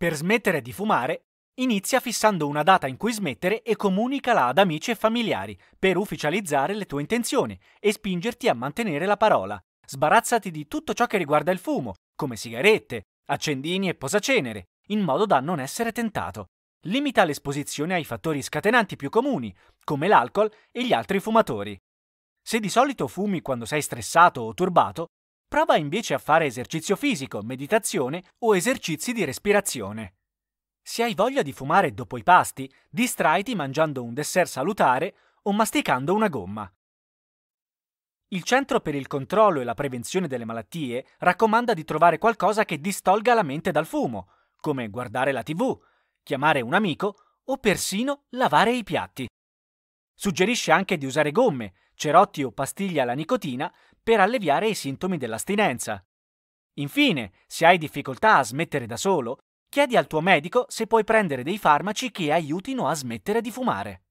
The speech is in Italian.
Per smettere di fumare, inizia fissando una data in cui smettere e comunicala ad amici e familiari per ufficializzare le tue intenzioni e spingerti a mantenere la parola. Sbarazzati di tutto ciò che riguarda il fumo, come sigarette, accendini e posacenere, in modo da non essere tentato. Limita l'esposizione ai fattori scatenanti più comuni, come l'alcol e gli altri fumatori. Se di solito fumi quando sei stressato o turbato, Prova invece a fare esercizio fisico, meditazione o esercizi di respirazione. Se hai voglia di fumare dopo i pasti, distraiti mangiando un dessert salutare o masticando una gomma. Il Centro per il controllo e la prevenzione delle malattie raccomanda di trovare qualcosa che distolga la mente dal fumo, come guardare la tv, chiamare un amico o persino lavare i piatti. Suggerisce anche di usare gomme, cerotti o pastiglie alla nicotina per alleviare i sintomi dell'astinenza. Infine, se hai difficoltà a smettere da solo, chiedi al tuo medico se puoi prendere dei farmaci che aiutino a smettere di fumare.